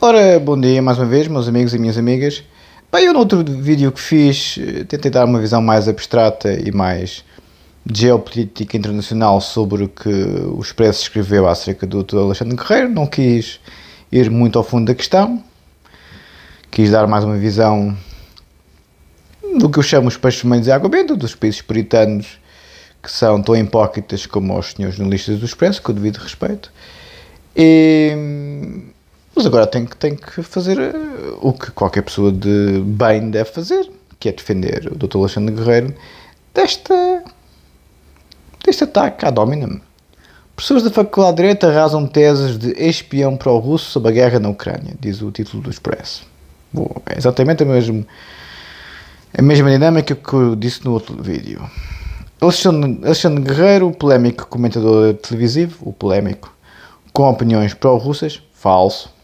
Ora, bom dia mais uma vez, meus amigos e minhas amigas. Bem, eu no outro vídeo que fiz eh, tentei dar uma visão mais abstrata e mais geopolítica internacional sobre o que o Expresso escreveu acerca do Dr. Alexandre Guerreiro. Não quis ir muito ao fundo da questão, quis dar mais uma visão do que eu chamo os peixes humanos e água benta, dos países puritanos que são tão hipócritas como os senhores jornalistas do Expresso, com o devido respeito. E mas agora tem que, tem que fazer eh, o que qualquer pessoa de bem deve fazer, que é defender o Dr. Alexandre Guerreiro desta, deste ataque à Dominum. Professores da Faculdade de Direito arrasam teses de espião pró-russo sobre a guerra na Ucrânia, diz o título do Expresso. Bom, é exatamente a mesma, a mesma dinâmica que eu disse no outro vídeo. Alexandre, Alexandre Guerreiro, polémico comentador televisivo, o polémico, com opiniões pró-russas, falso,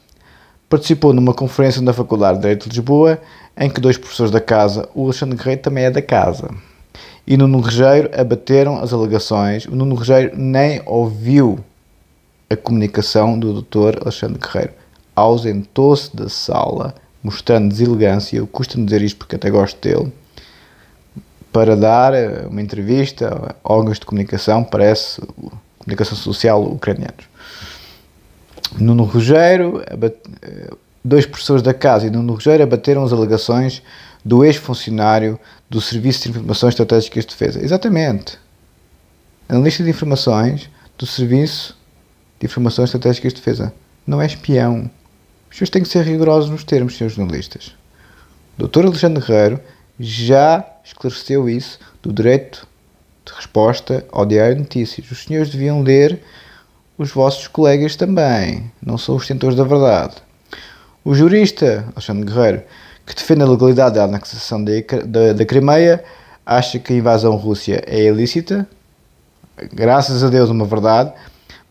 participou numa conferência na Faculdade de Direito de Lisboa, em que dois professores da casa, o Alexandre Guerreiro também é da casa, e Nuno Regeiro abateram as alegações. O Nuno Regeiro nem ouviu a comunicação do Dr. Alexandre Guerreiro. Ausentou-se da sala, mostrando deselegância, eu custa dizer isto porque até gosto dele, para dar eh, uma entrevista a órgãos de comunicação, parece comunicação social ucranianos. Nuno Rugeiro, eh, dois professores da casa e Nuno Rugeiro abateram as alegações do ex-funcionário do Serviço de Informações Estratégicas de Defesa. Exatamente. Analista de informações do Serviço de Informações Estratégicas de Defesa. Não é espião. Os senhores têm que ser rigorosos nos termos, senhores jornalistas. O Dr. Alexandre Guerreiro já esclareceu isso do direito de resposta ao Diário de Notícias. Os senhores deviam ler os vossos colegas também, não são os tentores da verdade. O jurista Alexandre Guerreiro, que defende a legalidade da anexação da, da, da Crimeia, acha que a invasão russa é ilícita, graças a Deus uma verdade,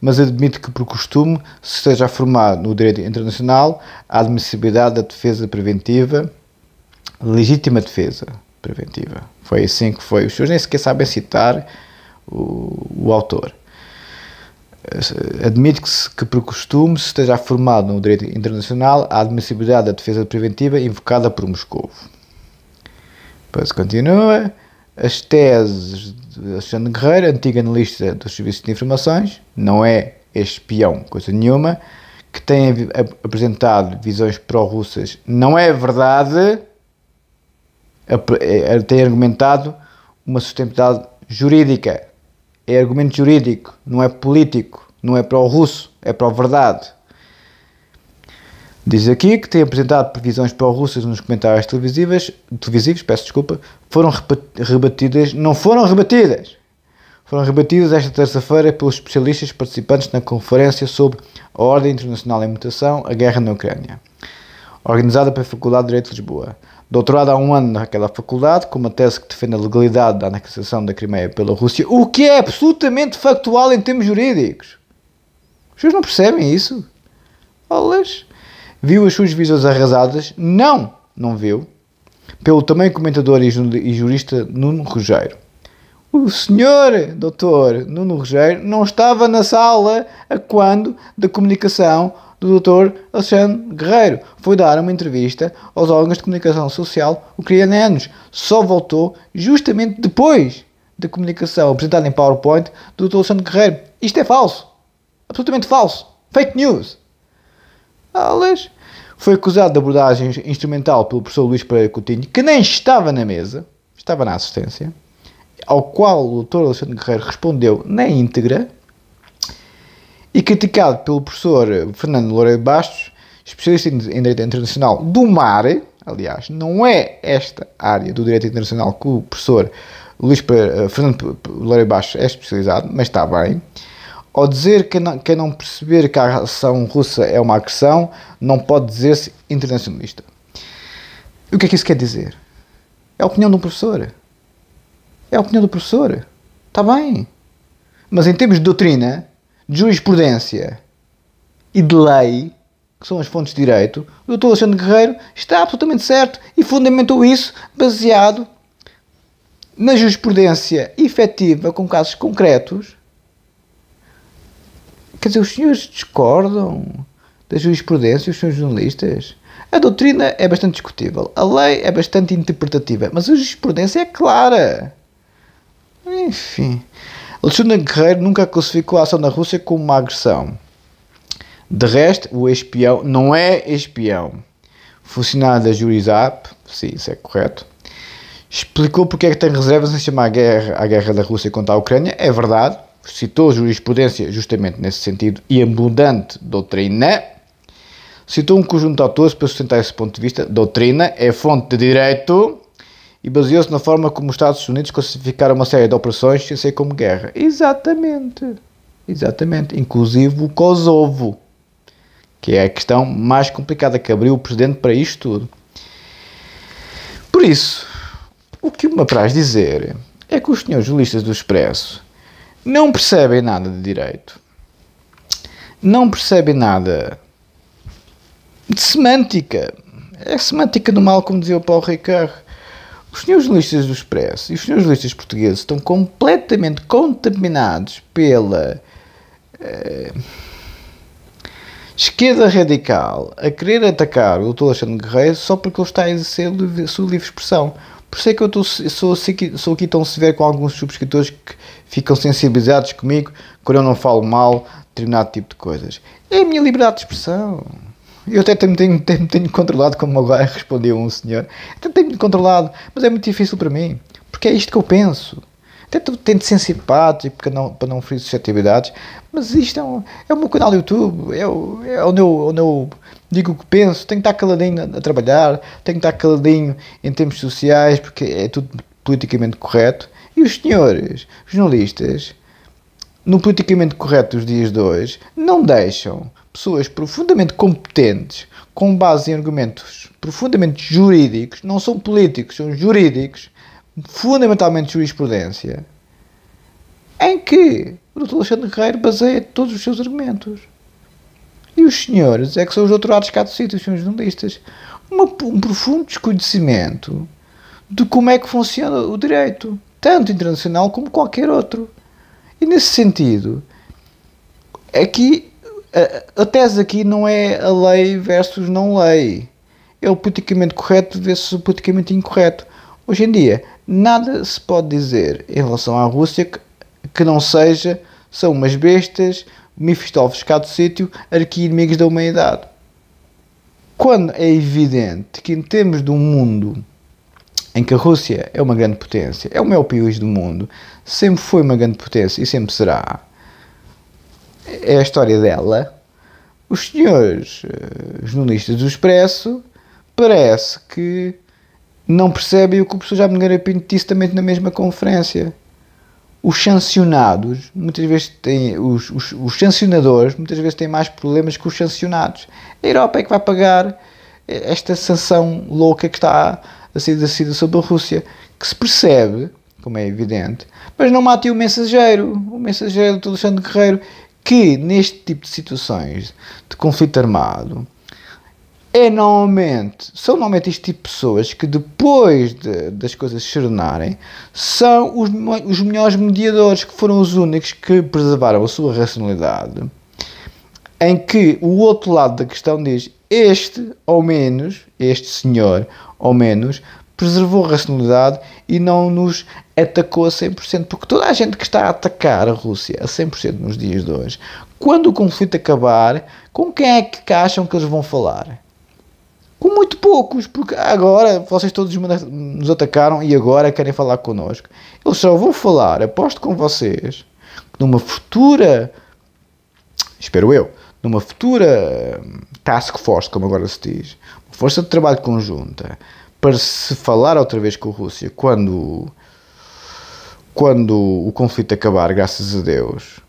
mas admite que por costume se esteja a formar no direito internacional a admissibilidade da defesa preventiva, legítima defesa preventiva. Foi assim que foi. Os senhores nem sequer sabem citar o, o autor. Eh, admite-se que, por costume, se esteja formado no direito internacional a admissibilidade da defesa preventiva invocada por Moscou. Depois continua. As teses de Alexandre Guerreiro, antigo analista dos serviços de informações, não é espião, coisa nenhuma, que tem apresentado visões pró-russas, não é verdade, eh, tem argumentado uma sustentabilidade jurídica é argumento jurídico, não é político, não é para o russo é para a verdade Diz aqui que tem apresentado previsões para o russo nos comentários televisivos, televisivos, peço desculpa, foram rebatidas, não foram rebatidas, foram rebatidas esta terça-feira pelos especialistas participantes na conferência sobre a ordem internacional em mutação, a guerra na Ucrânia organizada pela Faculdade de Direito de Lisboa. Doutorado há um ano naquela faculdade, com uma tese que defende a legalidade da anexação da Crimeia pela Rússia, o que é absolutamente factual em termos jurídicos. Os senhores não percebem isso? Olas! Viu as suas visões arrasadas? Não, não viu. Pelo também comentador e jurista Nuno Rogério. O senhor doutor Nuno Rogério não estava na sala a quando da comunicação do Dr. Alexandre Guerreiro. Foi dar uma entrevista aos órgãos de comunicação social o que Só voltou justamente depois da comunicação apresentada em PowerPoint do Dr. Alexandre Guerreiro. Isto é falso. Absolutamente falso. Fake news. Alex foi acusado de abordagem instrumental pelo professor Luís Pereira Coutinho, que nem estava na mesa, estava na assistência, ao qual o Dr. Alexandre Guerreiro respondeu na íntegra e criticado pelo professor Fernando Loureiro Bastos, especialista em Direito Internacional do Mar, aliás, não é esta área do Direito Internacional que o professor Luís uh, Fernando Loureiro Bastos é especializado, mas está bem. Ao dizer que não, quem não perceber que a ação russa é uma agressão, não pode dizer-se internacionalista. E o que é que isso quer dizer? É a opinião de um professor. É a opinião do professor. Está bem. Mas em termos de doutrina, de jurisprudência e de lei, que são as fontes de direito, o doutor Alexandre Guerreiro está absolutamente certo e fundamentou isso baseado na jurisprudência efetiva com casos concretos. Quer dizer, os senhores discordam da jurisprudência, os senhores jornalistas? A doutrina é bastante discutível, a lei é bastante interpretativa, mas a jurisprudência é clara. Enfim. Alexandre Guerreiro nunca classificou a ação da Rússia como uma agressão. De resto, o espião não é espião. Funcionário da Jurisap, sim, isso é correto, explicou porque é que tem reservas em chamar a guerra, a guerra da Rússia contra a Ucrânia. É verdade, citou jurisprudência justamente nesse sentido e abundante doutrina. Citou um conjunto de autores para sustentar esse ponto de vista. Doutrina é fonte de direito e baseou-se na forma como os Estados Unidos classificaram uma série de operações sem ser como guerra. Exatamente. Exatamente. Inclusive o Kosovo, que é a questão mais complicada que abriu o presidente para isto tudo. Por isso, o que me apraz dizer é que os senhores juristas do Expresso não percebem nada de direito, não percebem nada de semântica. É semântica do mal, como dizia o Paulo Ricardo. Os senhores listas do Expresso e os senhores listas portugueses estão completamente contaminados pela uh, esquerda radical a querer atacar o doutor Alexandre Guerreiro só porque ele está a exercer a sua livre expressão. Por isso é que eu sou, assim sou aqui tão severo com alguns subscritores que ficam sensibilizados comigo quando eu não falo mal determinado tipo de coisas. É a minha liberdade de expressão. Eu até tenho, tenho, tenho, tenho controlado, como agora respondeu um senhor. Até tenho-me controlado, mas é muito difícil para mim. Porque é isto que eu penso. Até tento ser simpático porque não, para não ferir suscetibilidades. Mas isto é, um, é o meu canal do YouTube. É, o, é onde, eu, onde eu digo o que penso. Tenho que estar caladinho a, a trabalhar. Tenho que estar caladinho em termos sociais porque é tudo politicamente correto. E os senhores, os jornalistas, no politicamente correto dos dias de hoje, não deixam pessoas profundamente competentes, com base em argumentos profundamente jurídicos, não são políticos, são jurídicos, fundamentalmente jurisprudência, em que o Dr. Alexandre Guerreiro baseia todos os seus argumentos. E os senhores é que são os doutorados cá do sítio, os senhores jornalistas. Uma, um profundo desconhecimento de como é que funciona o direito, tanto internacional como qualquer outro. E nesse sentido, aqui a, tese aqui não é a lei versus não lei. É o politicamente correto versus o politicamente incorreto. Hoje em dia, nada se pode dizer em relação à Rússia que, que não seja são umas bestas, Mephistófeles cá do sítio, arqui-inimigos da humanidade. Quando é evidente que em termos de um mundo em que a Rússia é uma grande potência, é o maior país do mundo, sempre foi uma grande potência e sempre será, é a história dela. Os senhores os eh, jornalistas do Expresso parece que não percebem o que o professor Jaime Nogueira Pinto disse também na mesma conferência. Os sancionados, muitas vezes têm, os, os, os sancionadores, muitas vezes têm mais problemas que os sancionados. A Europa é que vai pagar eh, esta sanção louca que está a ser decidida sobre a Rússia, que se percebe, como é evidente, mas não mate o mensageiro. O mensageiro do Alexandre Guerreiro que neste tipo de situações de conflito armado é normalmente, são normalmente este tipo de pessoas que depois de, das coisas se tornarem são os, os melhores mediadores, que foram os únicos que preservaram a sua racionalidade, em que o outro lado da questão diz este, ao menos, este senhor, ao menos, preservou a racionalidade e não nos atacou a 100%, porque toda a gente que está a atacar a Rússia a 100% nos dias de hoje, quando o conflito acabar, com quem é que acham que eles vão falar? Com muito poucos, porque agora vocês todos nos atacaram e agora querem falar connosco. Eles só vão falar, aposto com vocês, numa futura, espero eu, numa futura hum, task force, como agora se diz, força de trabalho conjunta, para se falar outra vez com a Rússia quando, quando o conflito acabar, graças a Deus,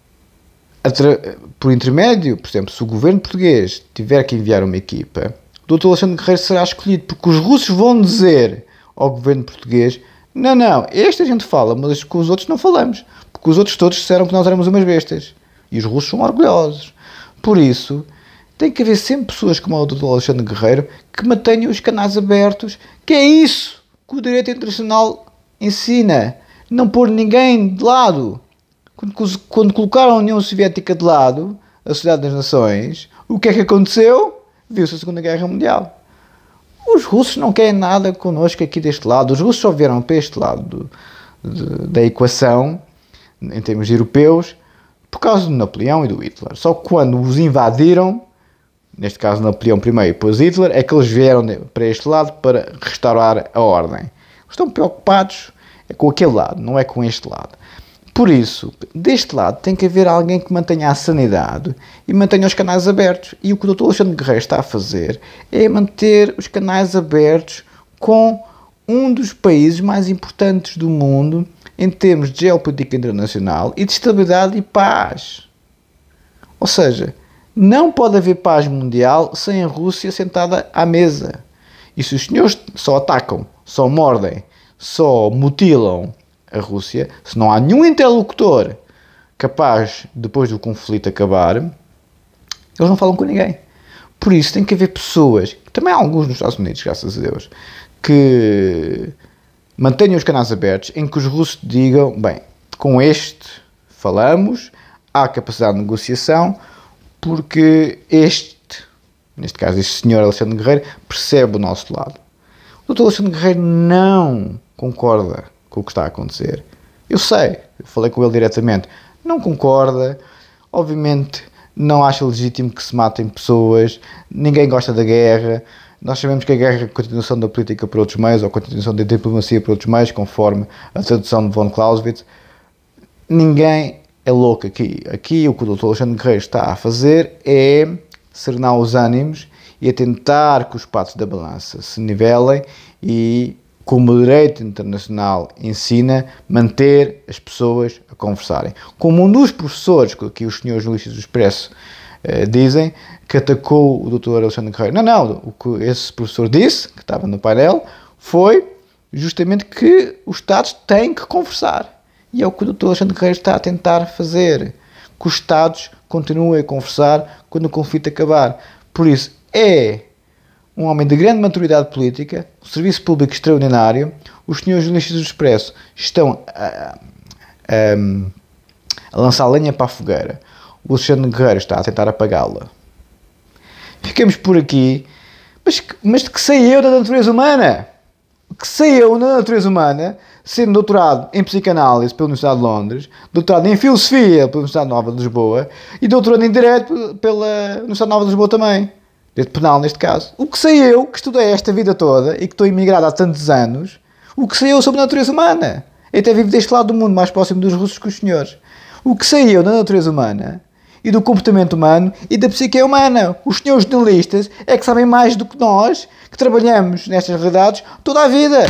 por intermédio, por exemplo, se o governo português tiver que enviar uma equipa, o doutor Alexandre Guerreiro será escolhido, porque os russos vão dizer ao governo português: não, não, este a gente fala, mas com os outros não falamos, porque os outros todos disseram que nós éramos umas bestas. E os russos são orgulhosos. Por isso, tem que haver sempre pessoas como o Dr. Alexandre Guerreiro que mantenham os canais abertos, que é isso que o direito internacional ensina. Não pôr ninguém de lado. Quando, colocaram a União Soviética de lado, a Sociedade das Nações, o que é que aconteceu? Viu-se a Segunda Guerra Mundial. Os russos não querem nada connosco aqui deste lado. Os russos só vieram para este lado da equação, em termos europeus, por causa do Napoleão e do Hitler. Só quando os invadiram neste caso Napoleão I, depois Hitler, é que eles vieram para este lado para restaurar a ordem. Estão preocupados com aquele lado, não é com este lado. Por isso, deste lado tem que haver alguém que mantenha a sanidade e mantenha os canais abertos. E o que o Dr. Alexandre Guerreiro está a fazer é manter os canais abertos com um dos países mais importantes do mundo em termos de geopolítica internacional e de estabilidade e paz. Ou seja, não pode haver paz mundial sem a Rússia sentada à mesa. E se os senhores só atacam, só mordem, só mutilam a Rússia, se não há nenhum interlocutor capaz, depois do conflito acabar, eles não falam com ninguém. Por isso tem que haver pessoas, também há alguns nos Estados Unidos, graças a Deus, que mantenham os canais abertos em que os russos digam: bem, com este falamos, há capacidade de negociação porque este, neste caso este senhor Alexandre Guerreiro, percebe o nosso lado. O doutor Alexandre Guerreiro não concorda com o que está a acontecer. Eu sei, eu falei com ele diretamente. Não concorda, obviamente não acha legítimo que se matem pessoas, ninguém gosta da guerra. Nós sabemos que a guerra é a continuação da política por outros meios, ou a continuação da diplomacia por outros meios, conforme a tradução de von Clausewitz. Ninguém é louco aqui. Aqui o que o Dr Alexandre Guerreiro está a fazer é serenar os ânimos e a tentar que os patos da balança se nivelem e, como o direito internacional ensina, manter as pessoas a conversarem. Como um dos professores que aqui os senhores juízes do Expresso eh, dizem, que atacou o Dr Alexandre Guerreiro. Não, não, o que esse professor disse, que estava no painel, foi justamente que os Estados têm que conversar e é o que o Dr. Alexandre Guerreiro está a tentar fazer. Que os Estados continuem a conversar quando o conflito acabar. Por isso, é um homem de grande maturidade política, um serviço público extraordinário. Os senhores jornalistas do Expresso estão a, a, a lançar lenha para a fogueira. O Alexandre Guerreiro está a tentar apagá-la. Ficamos por aqui. Mas, mas que sei eu da natureza humana? Que sei eu da natureza humana? sendo doutorado em psicanálise pela Universidade de Londres, doutorado em filosofia pela Universidade Nova de Lisboa e doutorado em direito pela Universidade Nova de Lisboa também, direito penal neste caso. O que sei eu, que estudei esta vida toda e que estou imigrado há tantos anos, o que sei eu sobre a natureza humana? Eu até vivo deste lado do mundo, mais próximo dos russos que os senhores. O que sei eu da natureza humana e do comportamento humano e da psique humana. Os senhores jornalistas é que sabem mais do que nós, que trabalhamos nestas realidades toda a vida.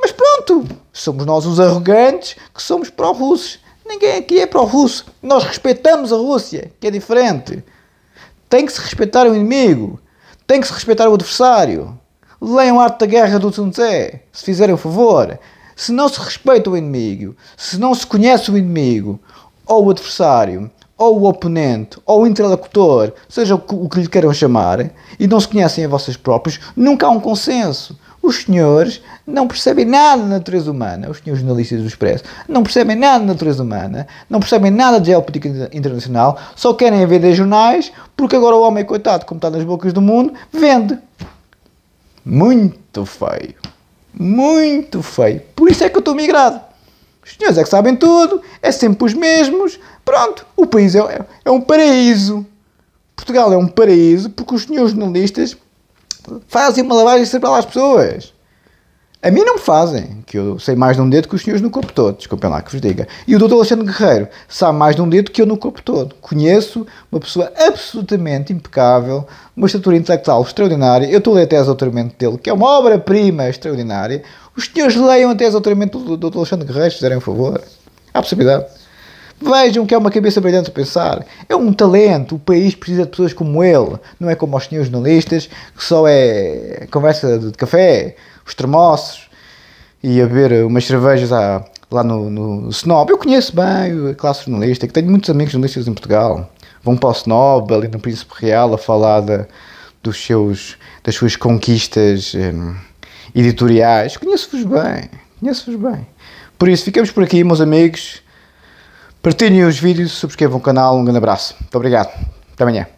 Mas pronto, somos nós os arrogantes que somos pró-russos. Ninguém aqui é pró-russo. Nós respeitamos a Rússia, que é diferente. Tem que se respeitar o inimigo. Tem que se respeitar o adversário. Leiam a arte da guerra do Sun Tse, se fizerem o favor. Se não se respeita o inimigo, se não se conhece o inimigo, ou o adversário, ou o oponente, ou o interlocutor, seja o que, o que lhe queiram chamar, e não se conhecem a vocês próprios, nunca há um consenso. Os senhores não percebem nada da natureza humana, os senhores jornalistas do Expresso, não percebem nada da natureza humana, não percebem nada de geopolítica internacional, só querem vender jornais porque agora o homem, coitado, como está nas bocas do mundo, vende. Muito feio. Muito feio. Por isso é que eu estou migrado. Os senhores é que sabem tudo, é sempre os mesmos. Pronto, o país é, é um paraíso. Portugal é um paraíso porque os senhores jornalistas fazem uma lavagem cerebral às pessoas. A mim não me fazem, que eu sei mais de um dedo que os senhores no corpo todo, desculpem lá que vos diga. E o doutor Alexandre Guerreiro sabe mais de um dedo que eu no corpo todo. Conheço uma pessoa absolutamente impecável, uma estatura intelectual extraordinária. Eu estou a ler a tese de dele, que é uma obra-prima extraordinária. Os senhores leiam a tese de do doutor Alexandre Guerreiro, se fizerem um favor. Há possibilidade. Vejam que é uma cabeça brilhante a pensar. É um talento. O país precisa de pessoas como ele. Não é como os senhores jornalistas, que só é conversa de café, os termossos e a beber umas cervejas à, lá no, no Snob. Eu conheço bem a classe jornalista, que tenho muitos amigos jornalistas em Portugal. Vão para o Snob, ali no Príncipe Real, a falar de, dos seus, das suas conquistas hum, editoriais. Conheço-vos bem. Conheço-vos bem. Por isso, ficamos por aqui, meus amigos. Partilhem os vídeos, subscrevam o canal, um grande abraço. Muito obrigado. Até amanhã.